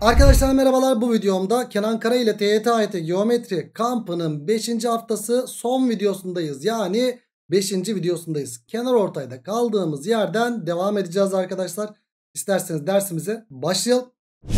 Arkadaşlar merhabalar bu videomda Kenan Kara ile TYT AYT Geometri kampının 5. haftası son videosundayız. Yani 5. videosundayız. Kenar ortayda kaldığımız yerden devam edeceğiz arkadaşlar. İsterseniz dersimize başlayalım.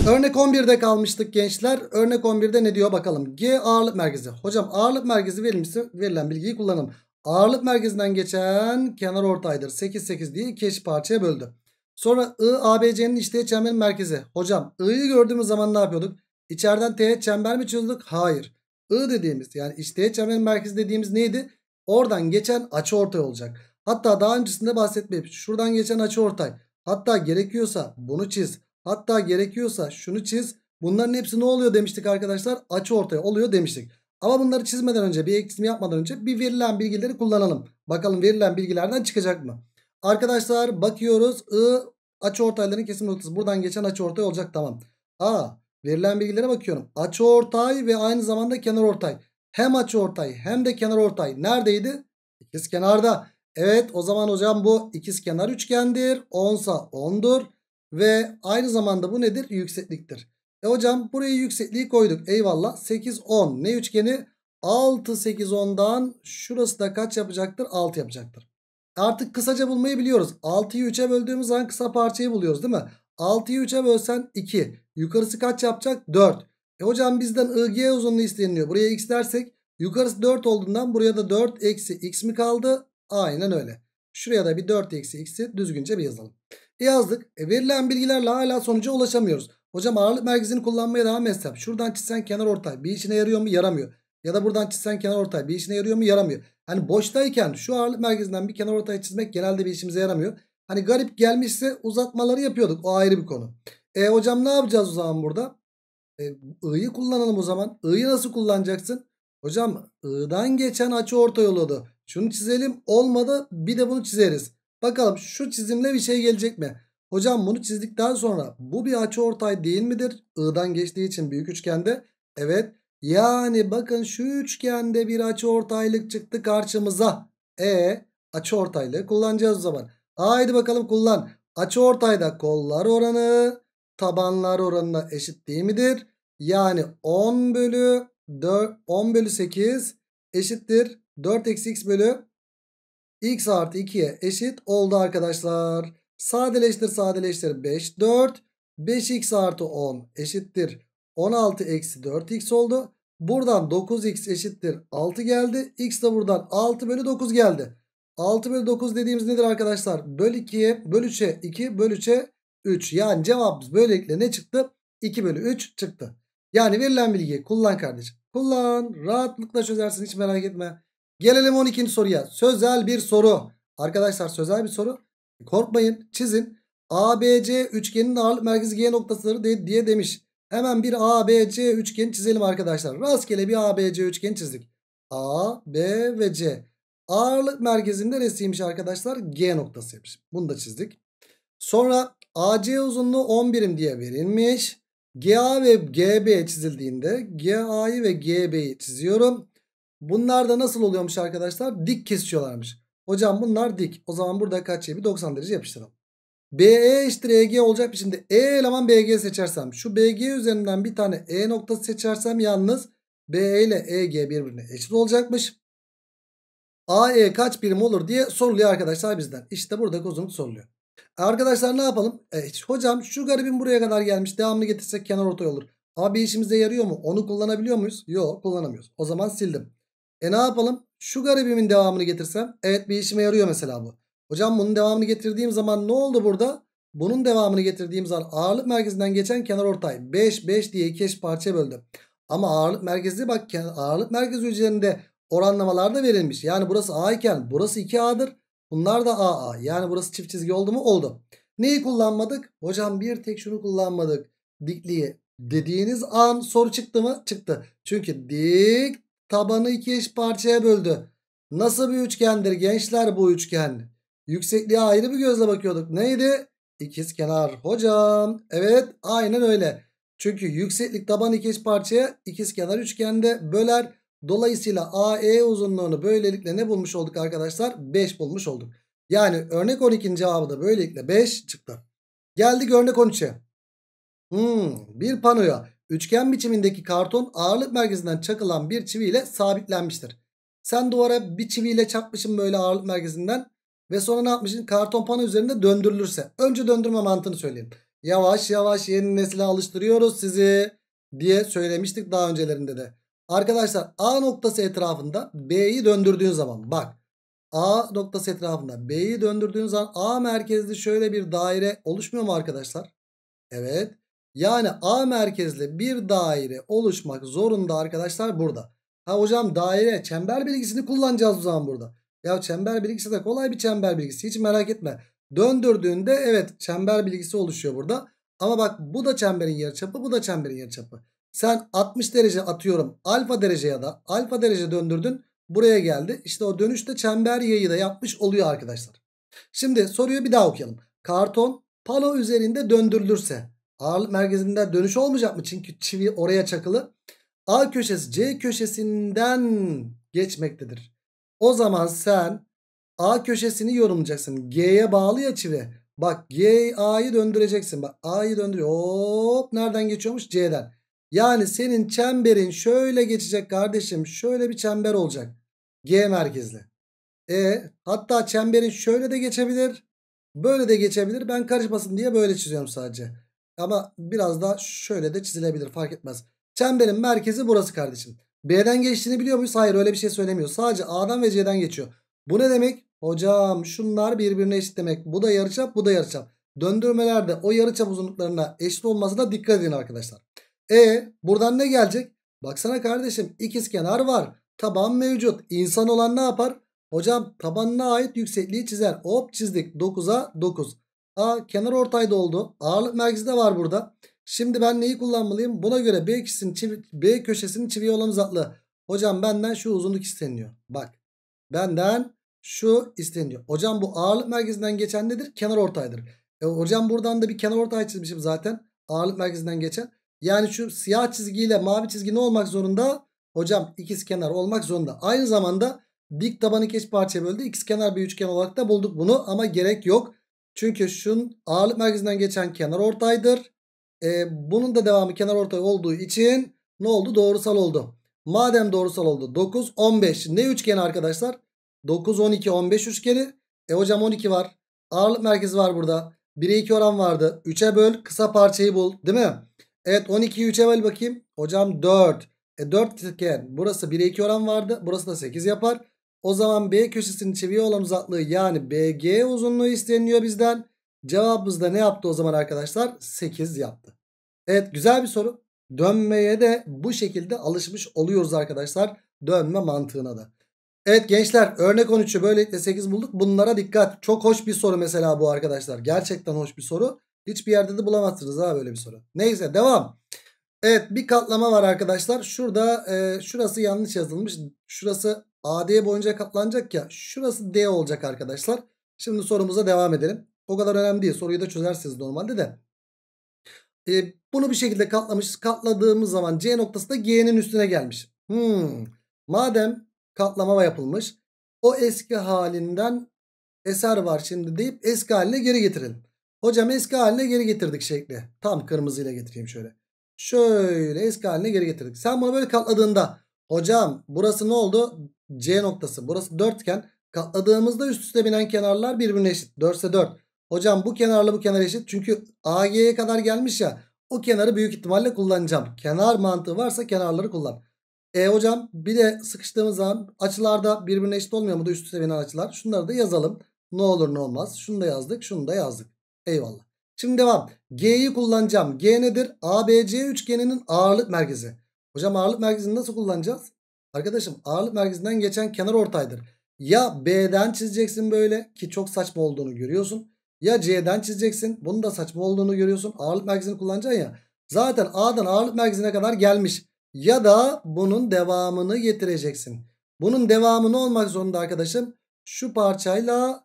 Örnek 11'de kalmıştık gençler. Örnek 11'de ne diyor bakalım. G ağırlık merkezi. Hocam ağırlık merkezi verilmişse verilen bilgiyi kullanalım. Ağırlık merkezinden geçen kenar ortaydır. 8 8 diye keş parçaya böldü. Sonra I ABC'nin içteği çemberin merkezi. Hocam I'yi gördüğümüz zaman ne yapıyorduk? İçeriden T'ye çember mi çiziyorduk? Hayır. I dediğimiz yani içteği çemberin merkezi dediğimiz neydi? Oradan geçen açı ortay olacak. Hatta daha öncesinde bahsetmeyip şuradan geçen açı ortay. Hatta gerekiyorsa bunu çiz. Hatta gerekiyorsa şunu çiz. Bunların hepsi ne oluyor demiştik arkadaşlar? Açı ortay oluyor demiştik. Ama bunları çizmeden önce bir ekstrem yapmadan önce bir verilen bilgileri kullanalım. Bakalım verilen bilgilerden çıkacak mı? Arkadaşlar bakıyoruz. I açıortayların kesim noktası. Buradan geçen açıortay olacak tamam. A verilen bilgilere bakıyorum. Açıortay ve aynı zamanda kenarortay. Hem açıortay hem de kenarortay neredeydi? İkiz kenarda. Evet o zaman hocam bu ikiz kenar üçgendir. 10'sa 10'dur. Ve aynı zamanda bu nedir? Yüksekliktir. E hocam buraya yüksekliği koyduk. Eyvallah. 8 10. Ne üçgeni? 6 8 10'dan şurası da kaç yapacaktır? 6 yapacaktır. Artık kısaca bulmayı biliyoruz. 6'yı 3'e böldüğümüz zaman kısa parçayı buluyoruz değil mi? 6'yı 3'e bölsen 2. Yukarısı kaç yapacak? 4. E hocam bizden IG uzunluğu isteniyor. Buraya x dersek yukarısı 4 olduğundan buraya da 4 eksi x mi kaldı? Aynen öyle. Şuraya da bir 4 eksi x'i düzgünce bir yazalım. E yazdık. E verilen bilgilerle hala sonuca ulaşamıyoruz. Hocam ağırlık merkezini kullanmaya devam etsem. Şuradan çizsen kenar ortay bir işine yarıyor mu? Yaramıyor. Ya da buradan çizsen kenar ortay bir işine yarıyor mu? Yaramıyor. Hani boştayken şu ağırlık merkezinden bir kenar ortaya çizmek genelde bir işimize yaramıyor. Hani garip gelmişse uzatmaları yapıyorduk. O ayrı bir konu. E hocam ne yapacağız o zaman burada? E, I'yı kullanalım o zaman. I'yı nasıl kullanacaksın? Hocam I'dan geçen açı orta yoladı. Şunu çizelim olmadı bir de bunu çizeriz. Bakalım şu çizimle bir şey gelecek mi? Hocam bunu çizdikten sonra bu bir açı ortay değil midir? I'dan geçtiği için büyük üçgende. Evet yani bakın şu üçgende bir açı ortaylık çıktı karşımıza. E açı ortaylığı kullanacağız o zaman. Haydi bakalım kullan. Açı ortayda kollar oranı tabanlar oranına eşit değil midir? Yani 10 bölü 4, 10 bölü 8 eşittir. 4 eksi x bölü x artı 2'ye eşit oldu arkadaşlar. Sadeleştir sadeleştir 5 4. 5x artı 10 eşittir. 16 eksi 4x oldu. Buradan 9x eşittir 6 geldi. X de buradan 6 bölü 9 geldi. 6 bölü 9 dediğimiz nedir arkadaşlar? Böl 2'ye, böl 3'e 2, böl 3'e 3. Yani cevabımız böylelikle ne çıktı? 2 bölü 3 çıktı. Yani verilen bilgiyi kullan kardeşim. Kullan. Rahatlıkla çözersin hiç merak etme. Gelelim 12. soruya. Sözel bir soru. Arkadaşlar sözel bir soru. Korkmayın çizin. ABC üçgenin ağırlık merkezi G noktasıdır diye demiş. Hemen bir ABC üçgen çizelim arkadaşlar. Rastgele bir ABC üçgen çizdik. A, B ve C. Ağırlık merkezinde neresiymiş arkadaşlar? G noktası noktasıymış. Bunu da çizdik. Sonra AC uzunluğu 10 birim diye verilmiş. GA ve GB çizildiğinde GA'yı ve GB'yi çiziyorum. Bunlar da nasıl oluyormuş arkadaşlar? Dik kesişiyorlarmış. Hocam bunlar dik. O zaman burada kaç bir 90 derece yapıştıralım. BE eşittir EG olacak. Şimdi E eleman BG seçersem şu BG üzerinden bir tane E noktası seçersem yalnız BE ile EG birbirine eşit olacakmış. AE kaç birim olur diye soruluyor arkadaşlar bizden. İşte burada kozumut soruluyor. Arkadaşlar ne yapalım? Evet, hocam şu garibin buraya kadar gelmiş. Devamlı getirsek kenar ortay olur. Ama bir işimize yarıyor mu? Onu kullanabiliyor muyuz? Yok kullanamıyoruz. O zaman sildim. E ne yapalım? Şu garibimin devamını getirsem. Evet bir işime yarıyor mesela bu. Hocam bunun devamını getirdiğim zaman ne oldu burada? Bunun devamını getirdiğim zaman ağırlık merkezinden geçen kenar ortay 5 5 diye iki eş parçaya böldüm. Ama ağırlık merkezi bak ağırlık merkezi üzerinde oranlamalar da verilmiş. Yani burası A iken burası 2A'dır. Bunlar da AA. Yani burası çift çizgi oldu mu? Oldu. Neyi kullanmadık? Hocam bir tek şunu kullanmadık. Dikliği dediğiniz an soru çıktı mı? Çıktı. Çünkü dik tabanı iki eş parçaya böldü. Nasıl bir üçgendir gençler bu üçgen? Yüksekliğe ayrı bir gözle bakıyorduk. Neydi? İkiz kenar. Hocam evet aynen öyle. Çünkü yükseklik taban ikiz parçaya ikiz kenar üçgende böler. Dolayısıyla AE uzunluğunu böylelikle ne bulmuş olduk arkadaşlar? 5 bulmuş olduk. Yani örnek 12'nin cevabı da böylelikle 5 çıktı. Geldik örnek 13'e. Hmm, bir panoya üçgen biçimindeki karton ağırlık merkezinden çakılan bir çiviyle sabitlenmiştir. Sen duvara bir çiviyle çakmışsın böyle ağırlık merkezinden. Ve sonra ne yapmışsın? Karton pano üzerinde döndürülürse. Önce döndürme mantığını söyleyeyim. Yavaş yavaş yeni nesile alıştırıyoruz sizi diye söylemiştik daha öncelerinde de. Arkadaşlar A noktası etrafında B'yi döndürdüğün zaman bak A noktası etrafında B'yi döndürdüğün zaman A merkezli şöyle bir daire oluşmuyor mu arkadaşlar? Evet. Yani A merkezli bir daire oluşmak zorunda arkadaşlar burada. Ha hocam daire çember bilgisini kullanacağız o zaman burada. Ya çember bilgisi de kolay bir çember bilgisi. Hiç merak etme. Döndürdüğünde evet çember bilgisi oluşuyor burada. Ama bak bu da çemberin yarıçapı, bu da çemberin yarıçapı. Sen 60 derece atıyorum alfa derece ya da alfa derece döndürdün buraya geldi. İşte o dönüşte çember yayı da yapmış oluyor arkadaşlar. Şimdi soruyu bir daha okuyalım. Karton palo üzerinde döndürülürse ağırlık merkezinden dönüş olmayacak mı? Çünkü çivi oraya çakılı. A köşesi C köşesinden geçmektedir. O zaman sen A köşesini yorumlayacaksın. G'ye bağlı ya çivi. Bak G A'yı döndüreceksin. Bak A'yı döndürüyor. Hop nereden geçiyormuş? C'den. Yani senin çemberin şöyle geçecek kardeşim. Şöyle bir çember olacak. G merkezli. E hatta çemberin şöyle de geçebilir. Böyle de geçebilir. Ben karışmasın diye böyle çiziyorum sadece. Ama biraz daha şöyle de çizilebilir fark etmez. Çemberin merkezi burası kardeşim. B'den geçtiğini biliyor muyuz? Hayır öyle bir şey söylemiyor. Sadece A'dan ve C'den geçiyor. Bu ne demek? Hocam şunlar birbirine eşit demek. Bu da yarıçap bu da yarıçap. Döndürmelerde o yarıçap uzunluklarına eşit olmasına dikkat edin arkadaşlar. E buradan ne gelecek? Baksana kardeşim ikizkenar var. Taban mevcut. İnsan olan ne yapar? Hocam tabanına ait yüksekliği çizer. Hop çizdik 9'a 9. A kenar ortayda oldu. Ağırlık merkezi de var burada. Şimdi ben neyi kullanmalıyım? Buna göre B, ikisinin çivi, B köşesinin çivi olan uzaklığı. Hocam benden şu uzunluk isteniyor. Bak benden şu isteniyor. Hocam bu ağırlık merkezinden geçen nedir? Kenar ortaydır. E, hocam buradan da bir kenar ortay çizmişim zaten. Ağırlık merkezinden geçen. Yani şu siyah çizgiyle mavi çizgi ne olmak zorunda? Hocam ikiz kenar olmak zorunda. Aynı zamanda dik tabanı keş parçaya böldü. İkiz kenar bir üçgen olarak da bulduk bunu ama gerek yok. Çünkü şun ağırlık merkezinden geçen kenar ortaydır. E, bunun da devamı kenar ortay olduğu için ne oldu? Doğrusal oldu. Madem doğrusal oldu 9, 15. Ne üçgeni arkadaşlar? 9, 12, 15 üçgeni. E hocam 12 var. Ağırlık merkezi var burada. 1'e 2 oran vardı. 3'e böl kısa parçayı bul değil mi? Evet 12'yi 3'e böl bakayım. Hocam 4. E 4 iken burası 1'e 2 oran vardı. Burası da 8 yapar. O zaman B köşesinin çeviri olan uzaklığı yani BG uzunluğu isteniyor bizden. Cevabımız da ne yaptı o zaman arkadaşlar? 8 yaptı. Evet güzel bir soru. Dönmeye de bu şekilde alışmış oluyoruz arkadaşlar. Dönme mantığına da. Evet gençler örnek 13'ü böylelikle 8 bulduk. Bunlara dikkat. Çok hoş bir soru mesela bu arkadaşlar. Gerçekten hoş bir soru. Hiçbir yerde de bulamazsınız ha böyle bir soru. Neyse devam. Evet bir katlama var arkadaşlar. Şurada e, şurası yanlış yazılmış. Şurası AD boyunca katlanacak ya. Şurası D olacak arkadaşlar. Şimdi sorumuza devam edelim. O kadar önemli değil. Soruyu da çözersiniz normalde de. E, bunu bir şekilde katlamışız. Katladığımız zaman C noktası da G'nin üstüne gelmiş. Hmm. Madem katlama yapılmış. O eski halinden eser var şimdi deyip eski haline geri getirelim. Hocam eski haline geri getirdik şekli. Tam kırmızıyla getireyim şöyle. Şöyle eski haline geri getirdik. Sen bunu böyle katladığında hocam burası ne oldu? C noktası. Burası 4 iken katladığımızda üst üste binen kenarlar birbirine eşit. 4 ise 4. Hocam bu kenarla bu kenar eşit. Çünkü AG'ye kadar gelmiş ya. O kenarı büyük ihtimalle kullanacağım. Kenar mantığı varsa kenarları kullan. E hocam bir de sıkıştığımız zaman açılarda birbirine eşit olmuyor mu da üst seviyen açılar? Şunları da yazalım. Ne olur ne olmaz. Şunu da yazdık. Şunu da yazdık. Eyvallah. Şimdi devam. G'yi kullanacağım. G nedir? ABC üçgeninin ağırlık merkezi. Hocam ağırlık merkezini nasıl kullanacağız? Arkadaşım ağırlık merkezinden geçen kenar ortaydır. Ya B'den çizeceksin böyle ki çok saçma olduğunu görüyorsun. Ya C'den çizeceksin. Bunun da saçma olduğunu görüyorsun. Ağırlık merkezini kullanacaksın ya. Zaten A'dan ağırlık merkezine kadar gelmiş. Ya da bunun devamını getireceksin. Bunun devamını olmak zorunda arkadaşım? Şu parçayla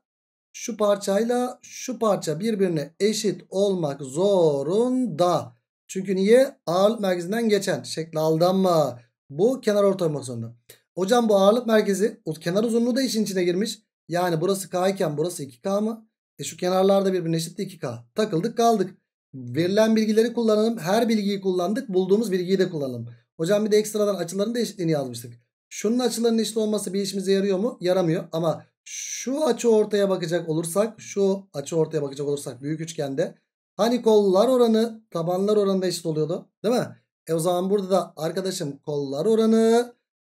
şu parçayla şu parça birbirine eşit olmak zorunda. Çünkü niye? Ağırlık merkezinden geçen şekli aldanma. Bu kenar orta olmak zorunda. Hocam bu ağırlık merkezi kenar uzunluğu da işin içine girmiş. Yani burası K iken burası 2K mı? E şu kenarlarda birbirine eşit 2K. Takıldık kaldık. Verilen bilgileri kullanalım. Her bilgiyi kullandık. Bulduğumuz bilgiyi de kullanalım. Hocam bir de ekstradan açıların da eşitliğini yazmıştık. Şunun açılarının eşit olması bir işimize yarıyor mu? Yaramıyor. Ama şu açı ortaya bakacak olursak şu açı ortaya bakacak olursak büyük üçgende hani kollar oranı tabanlar oranında eşit oluyordu değil mi? E o zaman burada da arkadaşım kollar oranı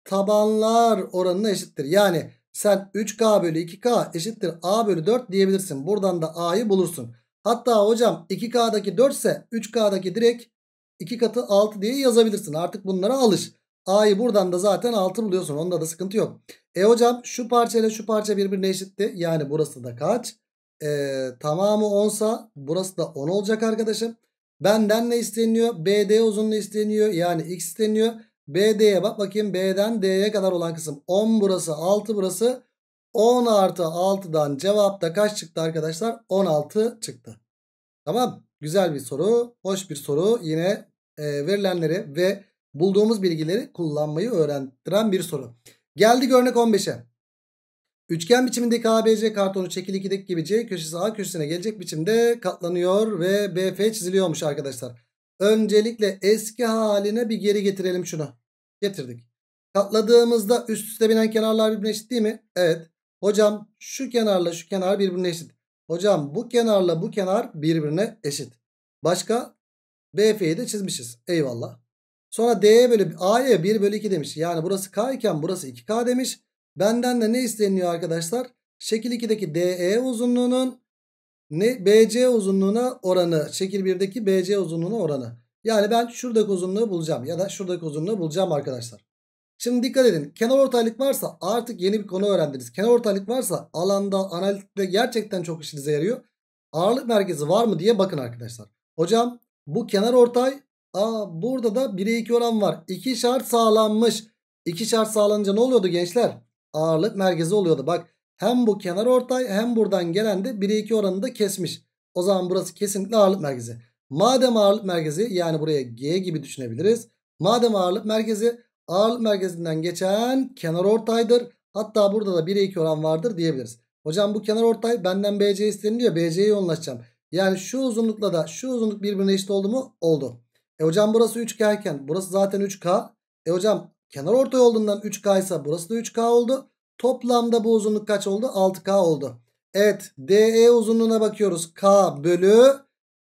tabanlar oranına eşittir. Yani sen 3K bölü 2K eşittir A bölü 4 diyebilirsin. Buradan da A'yı bulursun. Hatta hocam 2K'daki 4 ise 3K'daki direkt 2 katı 6 diye yazabilirsin. Artık bunlara alış. A'yı buradan da zaten 6 buluyorsun. Onda da sıkıntı yok. E hocam şu parça ile şu parça birbirine eşitti. Yani burası da kaç? E, tamamı 10 sa burası da 10 olacak arkadaşım. Benden ne isteniyor? BD uzunluğu isteniyor. Yani X isteniyor. BD'ye bak bakayım B'den D'ye kadar olan kısım 10 burası 6 burası 10 artı 6'dan cevapta kaç çıktı arkadaşlar 16 çıktı. Tamam güzel bir soru hoş bir soru yine e, verilenleri ve bulduğumuz bilgileri kullanmayı öğrendiren bir soru. Geldik örnek 15'e. Üçgen biçimindeki ABC kartonu şekil 2'deki gibi C köşesi A köşesine gelecek biçimde katlanıyor ve BF çiziliyormuş arkadaşlar. Öncelikle eski haline bir geri getirelim şunu. Getirdik. Katladığımızda üst üste binen kenarlar birbirine eşit değil mi? Evet. Hocam şu kenarla şu kenar birbirine eşit. Hocam bu kenarla bu kenar birbirine eşit. Başka? BF'yi de çizmişiz. Eyvallah. Sonra D'ye bölü A'ya 1 bölü 2 demiş. Yani burası K iken burası 2K demiş. Benden de ne isteniyor arkadaşlar? Şekil 2'deki DE uzunluğunun ne BC uzunluğuna oranı şekil 1'deki BC uzunluğuna oranı. Yani ben şuradaki uzunluğu bulacağım ya da şuradaki uzunluğu bulacağım arkadaşlar. Şimdi dikkat edin. Kenar ortaylık varsa artık yeni bir konu öğrendiniz. Kenar ortaylık varsa alanda analitikte gerçekten çok işinize yarıyor. Ağırlık merkezi var mı diye bakın arkadaşlar. Hocam bu kenar ortay aa, burada da 1'e 2 oran var. 2 şart sağlanmış. 2 şart sağlanınca ne oluyordu gençler? Ağırlık merkezi oluyordu. Bak hem bu kenar ortay hem buradan gelen de 1'e 2 oranını da kesmiş. O zaman burası kesinlikle ağırlık merkezi. Madem ağırlık merkezi yani buraya G gibi düşünebiliriz. Madem ağırlık merkezi ağırlık merkezinden geçen kenar ortaydır. Hatta burada da 1'e 2 oran vardır diyebiliriz. Hocam bu kenar ortay benden BC isteniliyor. BC'ye yoğunlaşacağım. Yani şu uzunlukla da şu uzunluk birbirine eşit oldu mu? Oldu. E hocam burası 3K iken burası zaten 3K. E hocam kenar ortay olduğundan 3K ise burası da 3K oldu. Toplamda bu uzunluk kaç oldu? 6K oldu. Evet DE uzunluğuna bakıyoruz. K bölü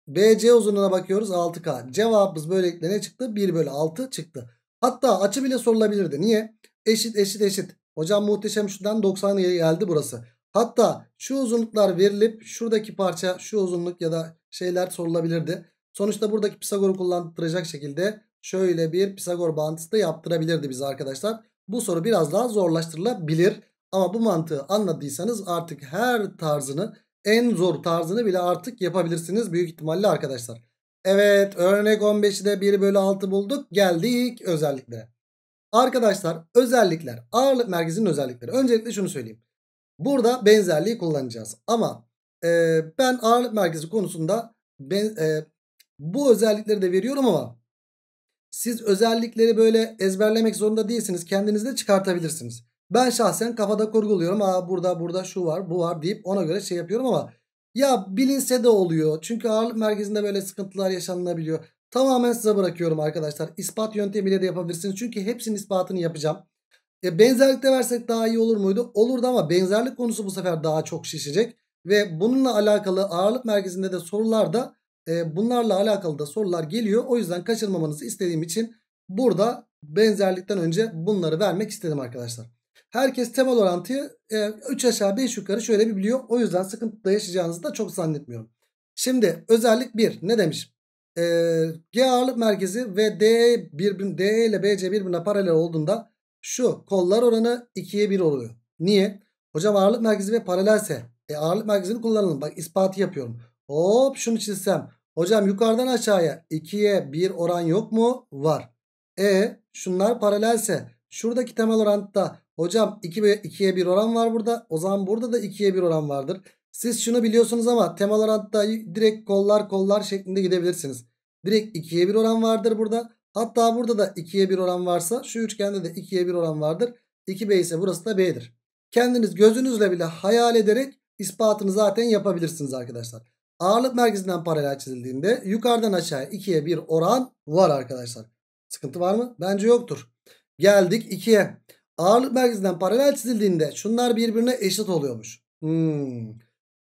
BC uzunluğuna bakıyoruz 6K. Cevabımız böylelikle ne çıktı? 1 bölü 6 çıktı. Hatta açı bile sorulabilirdi. Niye? Eşit eşit eşit. Hocam muhteşem şuradan 90 geldi burası. Hatta şu uzunluklar verilip şuradaki parça şu uzunluk ya da şeyler sorulabilirdi. Sonuçta buradaki Pisagor'u kullandıracak şekilde şöyle bir Pisagor bağıntısı da yaptırabilirdi bize arkadaşlar. Bu soru biraz daha zorlaştırılabilir. Ama bu mantığı anladıysanız artık her tarzını en zor tarzını bile artık yapabilirsiniz büyük ihtimalle arkadaşlar. Evet örnek 15'de 1 bölü 6 bulduk. Geldik özelliklere. Arkadaşlar özellikler ağırlık merkezinin özellikleri. Öncelikle şunu söyleyeyim. Burada benzerliği kullanacağız. Ama e, ben ağırlık merkezi konusunda ben, e, bu özellikleri de veriyorum ama siz özellikleri böyle ezberlemek zorunda değilsiniz. Kendiniz de çıkartabilirsiniz. Ben şahsen kafada kurguluyorum. Aa burada burada şu var bu var deyip ona göre şey yapıyorum ama ya bilinse de oluyor. Çünkü ağırlık merkezinde böyle sıkıntılar yaşanılabiliyor. Tamamen size bırakıyorum arkadaşlar. İspat yöntemiyle de yapabilirsiniz. Çünkü hepsinin ispatını yapacağım. E, benzerlikte versek daha iyi olur muydu? Olurdu ama benzerlik konusu bu sefer daha çok şişecek. Ve bununla alakalı ağırlık merkezinde de sorularda e, bunlarla alakalı da sorular geliyor. O yüzden kaçırmamanızı istediğim için burada benzerlikten önce bunları vermek istedim arkadaşlar. Herkes temel orantıyı 3 e, aşağı 5 yukarı şöyle bir biliyor. O yüzden sıkıntı da yaşayacağınızı da çok zannetmiyorum. Şimdi özellik 1 ne demiş? E, G ağırlık merkezi ve D, birbirine, D ile BC birbirine paralel olduğunda şu kollar oranı 2'ye 1 oluyor. Niye? Hocam ağırlık merkezi ve paralelse e, ağırlık merkezini kullanalım. Bak ispatı yapıyorum. Hop şunu çizsem. Hocam yukarıdan aşağıya 2'ye 1 oran yok mu? Var. E şunlar paralelse şuradaki temel orantta hocam 2'ye 1 oran var burada. O zaman burada da 2'ye 1 oran vardır. Siz şunu biliyorsunuz ama temel orantta direkt kollar kollar şeklinde gidebilirsiniz. Direkt 2'ye 1 oran vardır burada. Hatta burada da 2'ye 1 oran varsa şu üçgende de 2'ye 1 oran vardır. 2B ise burası da B'dir. Kendiniz gözünüzle bile hayal ederek ispatını zaten yapabilirsiniz arkadaşlar. Ağırlık merkezinden paralel çizildiğinde yukarıdan aşağıya 2'ye bir oran var arkadaşlar. Sıkıntı var mı? Bence yoktur. Geldik 2'ye. Ağırlık merkezinden paralel çizildiğinde şunlar birbirine eşit oluyormuş. Hmm.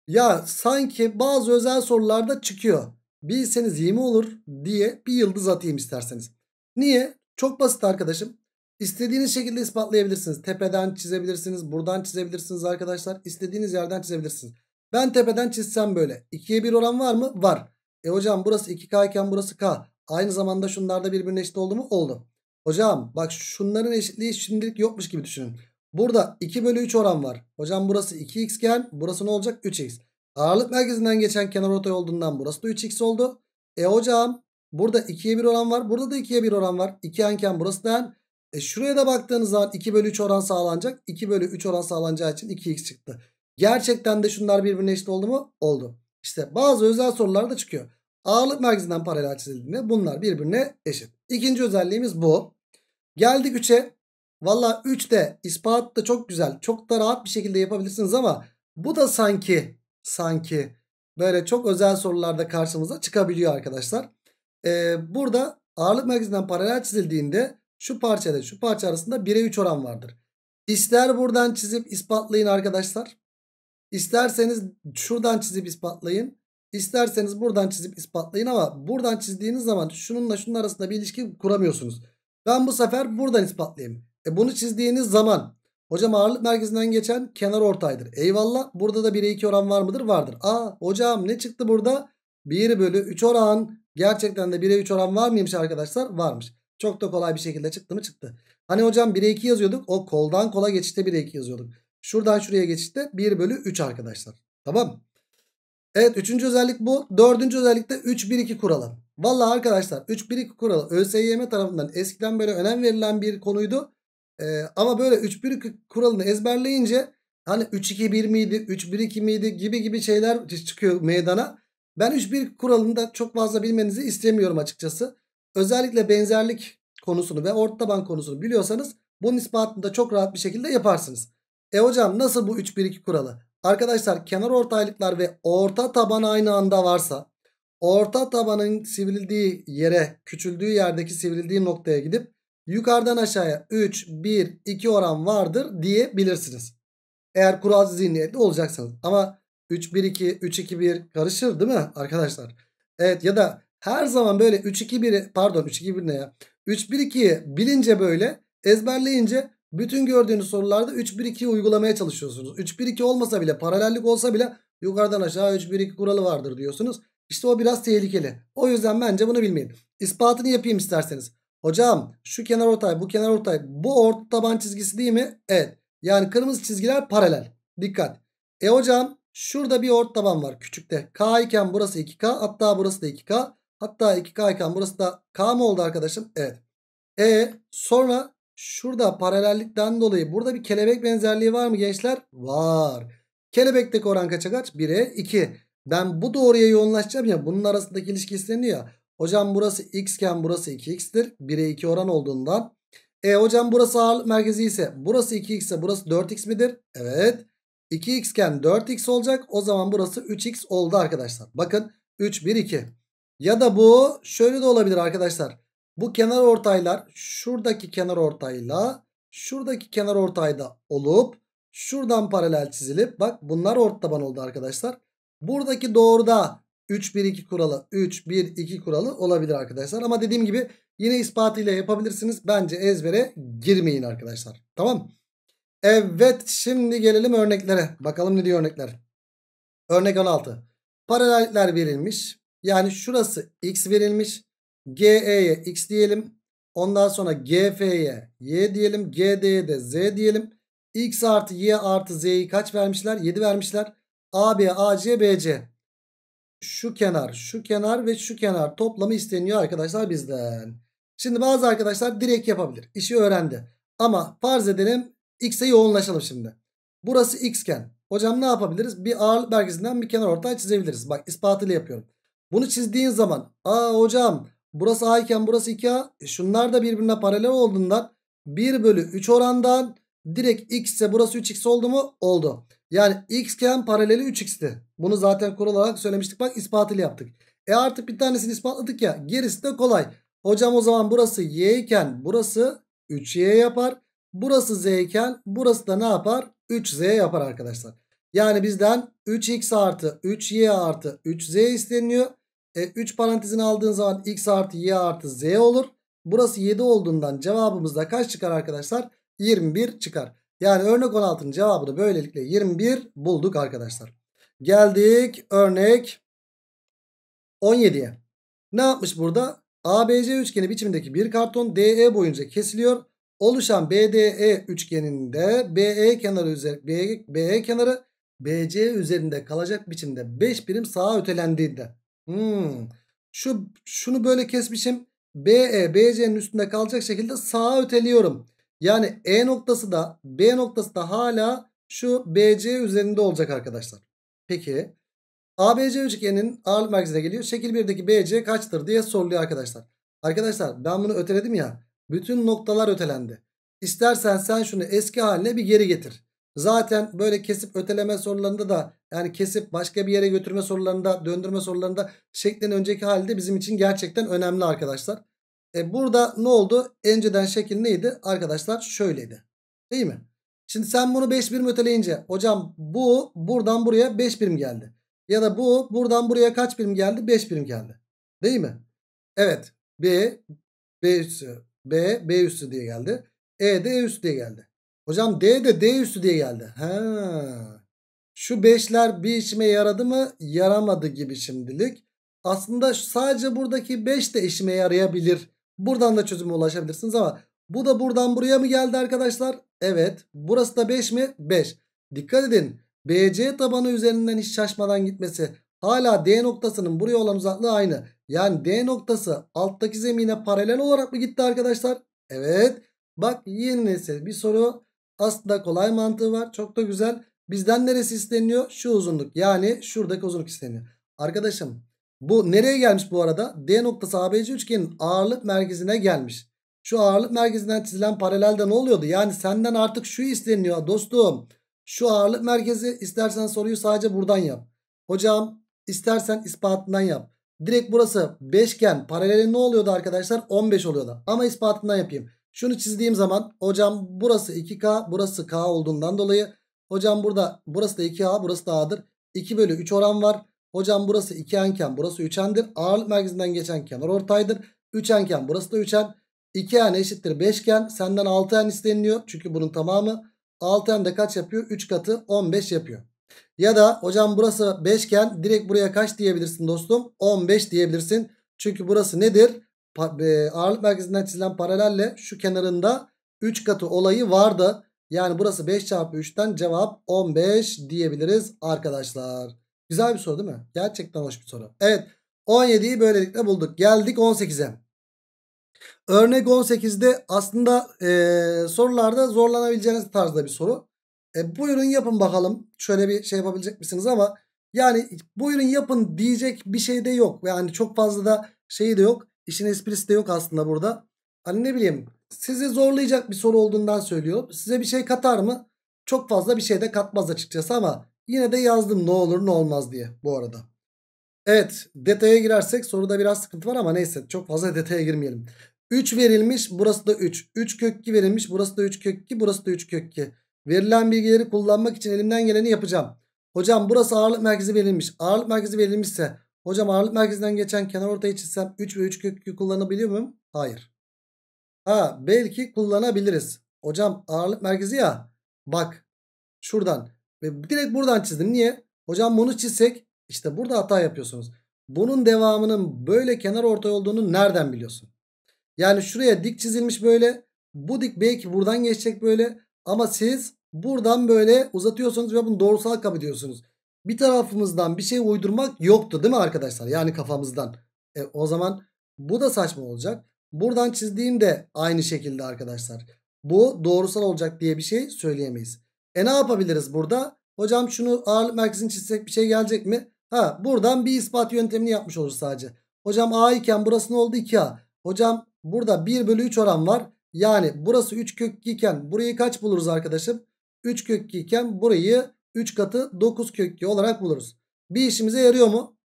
Ya sanki bazı özel sorularda çıkıyor. Bilseniz iyi mi olur diye bir yıldız atayım isterseniz. Niye? Çok basit arkadaşım. İstediğiniz şekilde ispatlayabilirsiniz. Tepeden çizebilirsiniz. Buradan çizebilirsiniz arkadaşlar. İstediğiniz yerden çizebilirsiniz. Ben tepeden çizsem böyle. 2'ye 1 oran var mı? Var. E hocam burası 2K iken burası K. Aynı zamanda şunlarda birbirine eşit oldu mu? Oldu. Hocam bak şunların eşitliği şimdilik yokmuş gibi düşünün. Burada 2 bölü 3 oran var. Hocam burası 2x iken burası ne olacak? 3x. Ağırlık merkezinden geçen kenar ortay olduğundan burası da 3x oldu. E hocam burada 2'ye 1 oran var. Burada da 2'ye 1 oran var. 2 anken burası da E şuraya da baktığınız zaman 2 bölü 3 oran sağlanacak. 2 bölü 3 oran sağlanacağı için 2x çıktı. Gerçekten de şunlar birbirine eşit oldu mu? Oldu. İşte bazı özel sorularda çıkıyor. Ağırlık merkezinden paralel çizildiğinde bunlar birbirine eşit. İkinci özelliğimiz bu. Geldik 3'e. Valla 3 ispat da çok güzel. Çok da rahat bir şekilde yapabilirsiniz ama bu da sanki sanki böyle çok özel sorularda karşımıza çıkabiliyor arkadaşlar. Ee, burada ağırlık merkezinden paralel çizildiğinde şu parçada şu parça arasında 1'e 3 oran vardır. İster buradan çizip ispatlayın arkadaşlar. İsterseniz şuradan çizip ispatlayın. İsterseniz buradan çizip ispatlayın ama buradan çizdiğiniz zaman şununla şunun arasında bir ilişki kuramıyorsunuz. Ben bu sefer buradan ispatlayayım. E bunu çizdiğiniz zaman hocam ağırlık merkezinden geçen kenar ortaydır. Eyvallah burada da 1'e 2 oran var mıdır? Vardır. Aa hocam ne çıktı burada? 1 bölü 3 oran gerçekten de 1'e 3 oran var mıymış arkadaşlar? Varmış. Çok da kolay bir şekilde çıktı mı çıktı. Hani hocam 1'e 2 yazıyorduk. O koldan kola geçişte 1'e 2 yazıyorduk. Şuradan şuraya geçişte 1 bölü 3 arkadaşlar. Tamam Evet üçüncü özellik bu. Dördüncü özellik de 3-1-2 kuralı. Valla arkadaşlar 3-1-2 kuralı ÖSYM tarafından eskiden böyle önem verilen bir konuydu. Ee, ama böyle 3-1-2 kuralını ezberleyince hani 3-2-1 miydi 3-1-2 miydi gibi gibi şeyler çıkıyor meydana. Ben 3-1 kuralını da çok fazla bilmenizi istemiyorum açıkçası. Özellikle benzerlik konusunu ve orta taban konusunu biliyorsanız bunun ispatını da çok rahat bir şekilde yaparsınız. E hocam nasıl bu 3-1-2 kuralı? Arkadaşlar kenar ortaylıklar ve orta taban aynı anda varsa orta tabanın sivrildiği yere küçüldüğü yerdeki sivrildiği noktaya gidip yukarıdan aşağıya 3, 1, 2 oran vardır diyebilirsiniz. Eğer kural zihniyetli olacaksanız. Ama 3, 1, 2, 3, 2, 1 karışır değil mi arkadaşlar? Evet ya da her zaman böyle 3, 2, 1 pardon 3, 2, 1 ne ya? 3, 1, 2'yi bilince böyle ezberleyince bütün gördüğünüz sorularda 3-1-2'yi uygulamaya çalışıyorsunuz. 3-1-2 olmasa bile paralellik olsa bile yukarıdan aşağı 3-1-2 kuralı vardır diyorsunuz. İşte o biraz tehlikeli. O yüzden bence bunu bilmeyin. İspatını yapayım isterseniz. Hocam şu kenar ortay bu kenar ortay bu orta taban çizgisi değil mi? Evet. Yani kırmızı çizgiler paralel. Dikkat. E hocam şurada bir orta taban var küçükte. K iken burası 2K hatta burası da 2K. Hatta 2K iken burası da K mı oldu arkadaşım? Evet. E sonra Şurada paralellikten dolayı burada bir kelebek benzerliği var mı gençler? Var. Kelebekteki oran kaça kaç? 1'e 2. Ben bu doğruya yoğunlaşacağım ya. Bunun arasındaki ilişki isteniyor ya. Hocam burası x iken burası 2x'tir. 1'e 2 oran olduğundan. E hocam burası ağırlık merkezi ise burası 2x ise burası 4x midir? Evet. 2x iken 4x olacak. O zaman burası 3x oldu arkadaşlar. Bakın 3, 1, 2. Ya da bu şöyle de olabilir arkadaşlar. Bu kenar ortaylar şuradaki kenar ortayla şuradaki kenar ortayda olup şuradan paralel çizilip bak bunlar ort taban oldu arkadaşlar. Buradaki doğruda 3-1-2 kuralı 3-1-2 kuralı olabilir arkadaşlar. Ama dediğim gibi yine ispatıyla yapabilirsiniz. Bence ezbere girmeyin arkadaşlar. Tamam Evet şimdi gelelim örneklere. Bakalım ne diyor örnekler. Örnek 16. Paraleller verilmiş. Yani şurası x verilmiş. GE'ye x diyelim. Ondan sonra GF'ye y diyelim. GD'ye de z diyelim. X artı y artı z'yi kaç vermişler? 7 vermişler. AB, AC, BC. Şu kenar, şu kenar ve şu kenar toplamı isteniyor arkadaşlar bizden. Şimdi bazı arkadaşlar direkt yapabilir. İşi öğrendi. Ama farz edelim x'e yoğunlaşalım şimdi. Burası xken. Hocam ne yapabiliriz? Bir ağırlık belgesinden bir kenar ortaya çizebiliriz. Bak ispatıyla yapıyorum. Bunu çizdiğin zaman aa hocam Burası A iken burası 2A. E şunlar da birbirine paralel olduğundan 1 bölü 3 orandan direkt x ise burası 3x oldu mu? Oldu. Yani x iken paraleli 3x'ti. Bunu zaten kural olarak söylemiştik. Bak ispatıyla yaptık. E artık bir tanesini ispatladık ya. Gerisi de kolay. Hocam o zaman burası y iken burası 3y yapar. Burası z iken burası da ne yapar? 3z yapar arkadaşlar. Yani bizden 3x artı 3y artı 3z isteniyor. E, 3 parantezini aldığın zaman x artı y artı z olur. Burası 7 olduğundan cevabımızda kaç çıkar arkadaşlar? 21 çıkar. Yani örnek 16'nın cevabını böylelikle 21 bulduk arkadaşlar. Geldik örnek 17'ye. Ne yapmış burada? ABC üçgeni biçimindeki bir karton DE boyunca kesiliyor. Oluşan BDE üçgeninde BE kenarı üzerinde BE, BE kenarı BC üzerinde kalacak biçimde 5 birim sağa ötelendiğinde Hmm. Şu şunu böyle kesmişim. BE BC'nin üstünde kalacak şekilde sağa öteliyorum. Yani E noktası da B noktası da hala şu BC üzerinde olacak arkadaşlar. Peki ABC üçgeninin ağırlık merkezine geliyor. Şekil 1'deki BC kaçtır diye soruluyor arkadaşlar. Arkadaşlar ben bunu öteledim ya. Bütün noktalar ötelendi. İstersen sen şunu eski haline bir geri getir. Zaten böyle kesip öteleme sorularında da yani kesip başka bir yere götürme sorularında döndürme sorularında şeklin önceki halde bizim için gerçekten önemli arkadaşlar. E burada ne oldu? Önceden şekil neydi? Arkadaşlar şöyleydi. Değil mi? Şimdi sen bunu 5 birim öteleyince hocam bu buradan buraya 5 birim geldi. Ya da bu buradan buraya kaç birim geldi? 5 birim geldi. Değil mi? Evet. B, B üstü, B, B üstü diye geldi. E de E üstü diye geldi. Hocam D de D üstü diye geldi. Ha. Şu beşler bir işime yaradı mı? Yaramadı gibi şimdilik. Aslında sadece buradaki 5 de işime yarayabilir. Buradan da çözüme ulaşabilirsiniz ama bu da buradan buraya mı geldi arkadaşlar? Evet. Burası da 5 mi? 5. Dikkat edin. BC tabanı üzerinden hiç şaşmadan gitmesi. Hala D noktasının buraya olan uzaklığı aynı. Yani D noktası alttaki zemine paralel olarak mı gitti arkadaşlar? Evet. Bak yeni nesil bir soru. Aslında kolay mantığı var. Çok da güzel. Bizden neresi isteniyor? Şu uzunluk. Yani şuradaki uzunluk isteniyor. Arkadaşım bu nereye gelmiş bu arada? D noktası ABC üçgenin ağırlık merkezine gelmiş. Şu ağırlık merkezinden çizilen paralelde ne oluyordu? Yani senden artık şu isteniyor dostum. Şu ağırlık merkezi istersen soruyu sadece buradan yap. Hocam istersen ispatından yap. Direkt burası 5 iken paraleli ne oluyordu arkadaşlar? 15 oluyordu. Ama ispatından yapayım. Şunu çizdiğim zaman hocam burası 2K burası K olduğundan dolayı hocam burada burası da 2A burası da A'dır. 2 bölü 3 oran var. Hocam burası 2 enken burası 3n'dir. Ağırlık merkezinden geçen kenar ortaydır. 3 enken burası da 3n. 2n eşittir 5 iken senden 6n isteniliyor. Çünkü bunun tamamı 6n de kaç yapıyor? 3 katı 15 yapıyor. Ya da hocam burası 5 iken direkt buraya kaç diyebilirsin dostum? 15 diyebilirsin. Çünkü burası nedir? E, ağırlık merkezinden çizilen paralelle şu kenarında 3 katı olayı vardı. Yani burası 5 çarpı 3'ten cevap 15 diyebiliriz arkadaşlar. Güzel bir soru değil mi? Gerçekten hoş bir soru. Evet 17'yi böylelikle bulduk. Geldik 18'e. Örnek 18'de aslında e, sorularda zorlanabileceğiniz tarzda bir soru. E, buyurun yapın bakalım. Şöyle bir şey yapabilecek misiniz ama yani buyurun yapın diyecek bir şey de yok. Yani çok fazla da şeyi de yok. İşin esprisi de yok aslında burada. Hani ne bileyim sizi zorlayacak bir soru olduğundan söylüyor. Size bir şey katar mı? Çok fazla bir şey de katmaz açıkçası ama yine de yazdım ne olur ne olmaz diye bu arada. Evet detaya girersek soruda biraz sıkıntı var ama neyse çok fazla detaya girmeyelim. 3 verilmiş burası da 3. 3 kök 2 verilmiş burası da 3 kök 2 burası da 3 kök 2. Verilen bilgileri kullanmak için elimden geleni yapacağım. Hocam burası ağırlık merkezi verilmiş. Ağırlık merkezi verilmişse Hocam ağırlık merkezinden geçen kenar ortayı çizsem 3 ve 3 kökü kullanabiliyor muyum? Hayır. Ha belki kullanabiliriz. Hocam ağırlık merkezi ya. Bak şuradan ve direkt buradan çizdim. Niye? Hocam bunu çizsek işte burada hata yapıyorsunuz. Bunun devamının böyle kenar ortay olduğunu nereden biliyorsun? Yani şuraya dik çizilmiş böyle. Bu dik belki buradan geçecek böyle. Ama siz buradan böyle uzatıyorsunuz ve bunu doğrusal kabul ediyorsunuz bir tarafımızdan bir şey uydurmak yoktu değil mi arkadaşlar? Yani kafamızdan. E, o zaman bu da saçma olacak. Buradan çizdiğim de aynı şekilde arkadaşlar. Bu doğrusal olacak diye bir şey söyleyemeyiz. E ne yapabiliriz burada? Hocam şunu ağırlık merkezini çizsek bir şey gelecek mi? Ha buradan bir ispat yöntemini yapmış oluruz sadece. Hocam A iken burası ne oldu 2A? Hocam burada 1 bölü 3 oran var. Yani burası 3 kök 2 iken burayı kaç buluruz arkadaşım? 3 kök 2 iken burayı 3 katı 9 köklü olarak buluruz. Bir işimize yarıyor mu?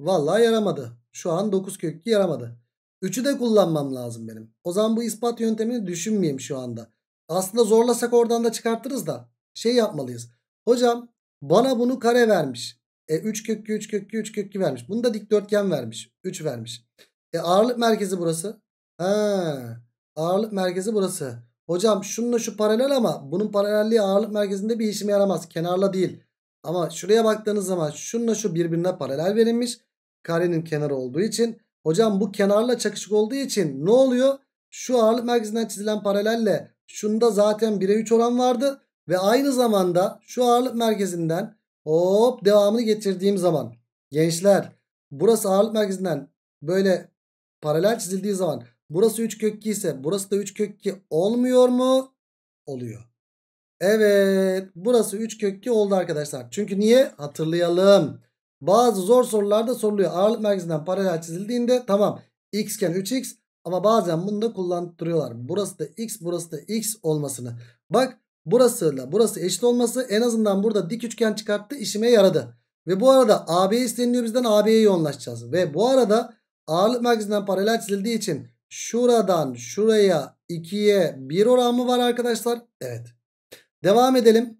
Vallahi yaramadı. Şu an 9 köklü yaramadı. 3'ü de kullanmam lazım benim. O zaman bu ispat yöntemini düşünmeyeyim şu anda. Aslında zorlasak oradan da çıkartırız da şey yapmalıyız. Hocam bana bunu kare vermiş. E 3 kökü 3 kökü 3 kökü vermiş. Bunu da dikdörtgen vermiş. 3 vermiş. E ağırlık merkezi burası. Ha, ağırlık merkezi burası. Hocam şununla şu paralel ama bunun paralelliği ağırlık merkezinde bir işime yaramaz. Kenarla değil. Ama şuraya baktığınız zaman şununla şu birbirine paralel verilmiş. Karenin kenarı olduğu için. Hocam bu kenarla çakışık olduğu için ne oluyor? Şu ağırlık merkezinden çizilen paralelle şunda zaten 1'e 3 oran vardı. Ve aynı zamanda şu ağırlık merkezinden hop devamını getirdiğim zaman gençler burası ağırlık merkezinden böyle paralel çizildiği zaman Burası 3 kök 2 ise burası da 3 kök 2 olmuyor mu? Oluyor. Evet burası 3 kök 2 oldu arkadaşlar. Çünkü niye? Hatırlayalım. Bazı zor sorularda soruluyor. Ağırlık merkezinden paralel çizildiğinde tamam x iken 3x ama bazen bunu da kullandırıyorlar. Burası da x burası da x olmasını. Bak burası da, burası eşit olması en azından burada dik üçgen çıkarttı işime yaradı. Ve bu arada AB isteniyor bizden AB'ye yoğunlaşacağız. Ve bu arada ağırlık merkezinden paralel çizildiği için Şuradan şuraya 2'ye 1 oran mı var arkadaşlar? Evet. Devam edelim.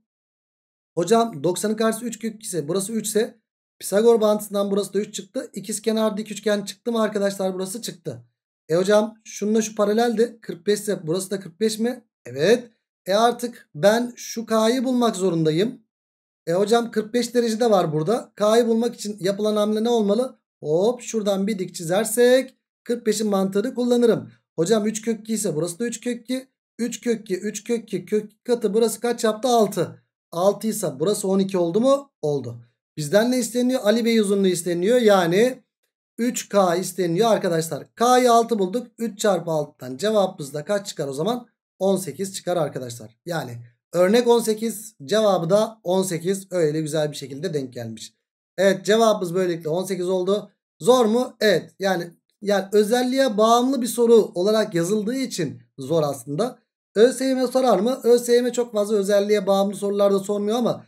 Hocam 90'ın karşısı 3 kök ise burası 3 ise Pisagor bağıntısından burası da 3 çıktı. İkizkenar dik üçgen çıktı mı arkadaşlar? Burası çıktı. E hocam şununla şu paraleldi. 45 ise burası da 45 mi? Evet. E artık ben şu K'yı bulmak zorundayım. E hocam 45 derece de var burada. K'yı bulmak için yapılan hamle ne olmalı? Hop şuradan bir dik çizersek 45'in mantığını kullanırım. Hocam 3 kök ise burası da 3 kök 3 kök 3 kök 2 kök katı burası kaç yaptı 6. 6 ise burası 12 oldu mu? Oldu. Bizden ne isteniyor? Ali Bey uzunluğu isteniyor. Yani 3K isteniyor arkadaşlar. K'yı 6 bulduk. 3 çarpı 6'dan cevabımız da kaç çıkar o zaman? 18 çıkar arkadaşlar. Yani örnek 18 cevabı da 18 öyle güzel bir şekilde denk gelmiş. Evet cevabımız böylelikle 18 oldu. Zor mu? Evet yani yani özelliğe bağımlı bir soru olarak yazıldığı için zor aslında. ÖSYM sorar mı? ÖSYM çok fazla özelliğe bağımlı sorularda sormuyor ama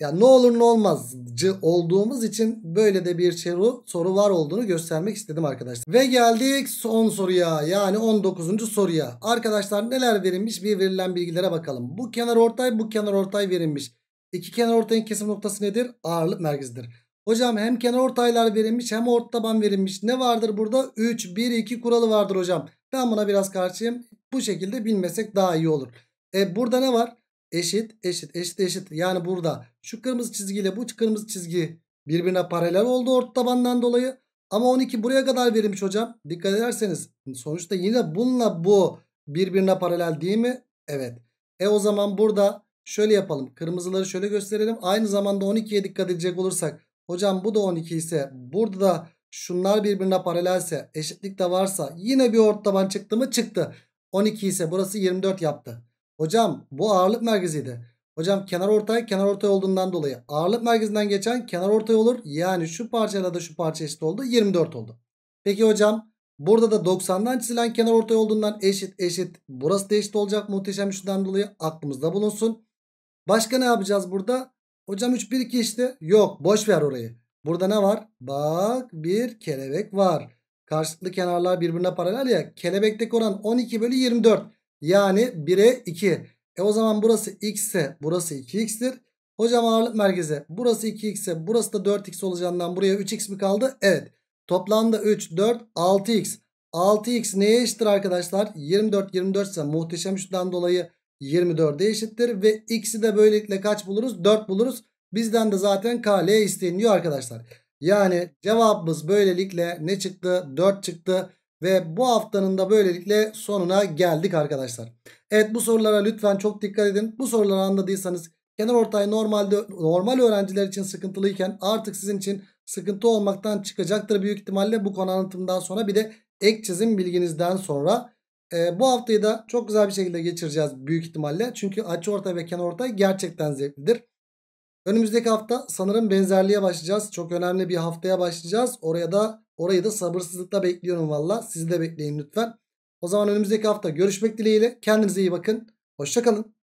ya ne olur ne olmazcı olduğumuz için böyle de bir soru, soru var olduğunu göstermek istedim arkadaşlar. Ve geldik son soruya yani 19. soruya. Arkadaşlar neler verilmiş bir verilen bilgilere bakalım. Bu kenar ortay bu kenar ortay verilmiş. İki kenar ortayın kesim noktası nedir? Ağırlık merkezidir. Hocam hem kenar ortaylar verilmiş hem orta taban verilmiş. Ne vardır burada? 3, 1, 2 kuralı vardır hocam. Ben buna biraz karşıyım. Bu şekilde bilmesek daha iyi olur. E burada ne var? Eşit, eşit, eşit, eşit. Yani burada şu kırmızı çizgiyle bu kırmızı çizgi birbirine paralel oldu orta tabandan dolayı. Ama 12 buraya kadar verilmiş hocam. Dikkat ederseniz sonuçta yine bununla bu birbirine paralel değil mi? Evet. E o zaman burada şöyle yapalım. Kırmızıları şöyle gösterelim. Aynı zamanda 12'ye dikkat edecek olursak Hocam bu da 12 ise burada da şunlar birbirine paralelse eşitlik de varsa yine bir ort taban çıktı mı çıktı. 12 ise burası 24 yaptı. Hocam bu ağırlık merkeziydi. Hocam kenar ortay kenar ortay olduğundan dolayı ağırlık merkezinden geçen kenar ortay olur. Yani şu parçayla da şu parça eşit oldu. 24 oldu. Peki hocam burada da 90'dan çizilen kenar ortay olduğundan eşit eşit. Burası da eşit olacak muhteşem şundan dolayı aklımızda bulunsun. Başka ne yapacağız burada? Hocam 3 1 2 işte. Yok boş ver orayı. Burada ne var? Bak bir kelebek var. Karşılıklı kenarlar birbirine paralel ya. Kelebekteki oran 12 bölü 24. Yani 1'e 2. E o zaman burası x ise burası 2x'tir. Hocam ağırlık merkeze. burası 2x ise burası da 4x olacağından buraya 3x mi kaldı? Evet. Toplamda 3, 4, 6x. 6x neye eşittir arkadaşlar? 24, 24 ise muhteşem şuttan dolayı 24'e eşittir. Ve x'i de böylelikle kaç buluruz? 4 buluruz. Bizden de zaten k KL isteniyor arkadaşlar. Yani cevabımız böylelikle ne çıktı? 4 çıktı. Ve bu haftanın da böylelikle sonuna geldik arkadaşlar. Evet bu sorulara lütfen çok dikkat edin. Bu soruları anladıysanız kenar ortay normalde normal öğrenciler için sıkıntılıyken artık sizin için sıkıntı olmaktan çıkacaktır büyük ihtimalle bu konu anlatımından sonra bir de ek çizim bilginizden sonra. E, bu haftayı da çok güzel bir şekilde geçireceğiz büyük ihtimalle. Çünkü açı orta ve kenar orta gerçekten zevklidir. Önümüzdeki hafta sanırım benzerliğe başlayacağız. Çok önemli bir haftaya başlayacağız. Oraya da orayı da sabırsızlıkla bekliyorum valla. Sizi de bekleyin lütfen. O zaman önümüzdeki hafta görüşmek dileğiyle. Kendinize iyi bakın. Hoşçakalın.